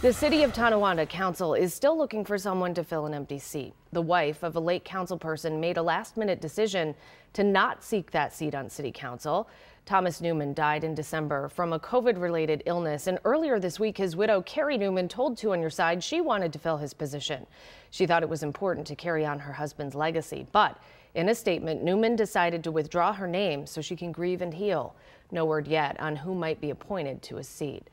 The City of Tonawanda Council is still looking for someone to fill an empty seat. The wife of a late council person made a last minute decision to not seek that seat on City Council. Thomas Newman died in December from a COVID related illness, and earlier this week, his widow, Carrie Newman, told Two on Your Side she wanted to fill his position. She thought it was important to carry on her husband's legacy, but in a statement, Newman decided to withdraw her name so she can grieve and heal. No word yet on who might be appointed to a seat.